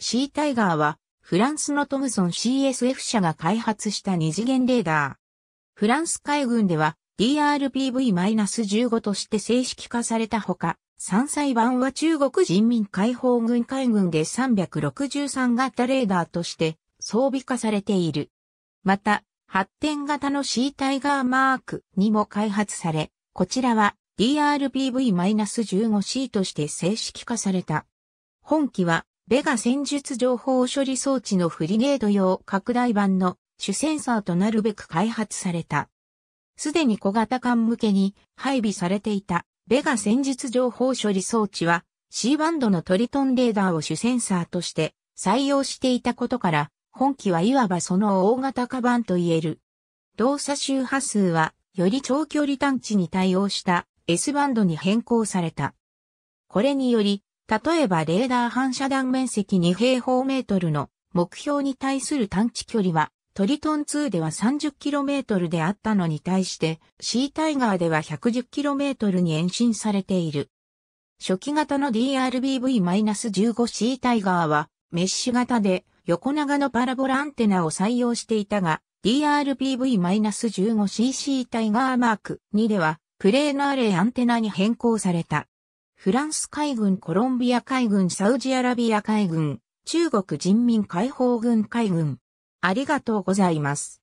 シータイガーは、フランスのトムソン CSF 社が開発した二次元レーダー。フランス海軍では DRPV-15 として正式化されたほか、3歳版は中国人民解放軍海軍で363型レーダーとして装備化されている。また、発展型のシータイガーマークにも開発され、こちらは DRPV-15C として正式化された。本機はベガ戦術情報処理装置のフリゲード用拡大版の主センサーとなるべく開発された。すでに小型艦向けに配備されていたベガ戦術情報処理装置は C バンドのトリトンレーダーを主センサーとして採用していたことから本機はいわばその大型化版と言える。動作周波数はより長距離探知に対応した S バンドに変更された。これにより例えばレーダー反射段面積2平方メートルの目標に対する探知距離はトリトン2では 30km であったのに対して、シータイガーでは 110km に延伸されている。初期型の DRBV-15 シータイガーは、メッシュ型で横長のパラボラアンテナを採用していたが、DRBV-15CC タイガーマーク2では、プレーナーレイアンテナに変更された。フランス海軍、コロンビア海軍、サウジアラビア海軍、中国人民解放軍海軍。ありがとうございます。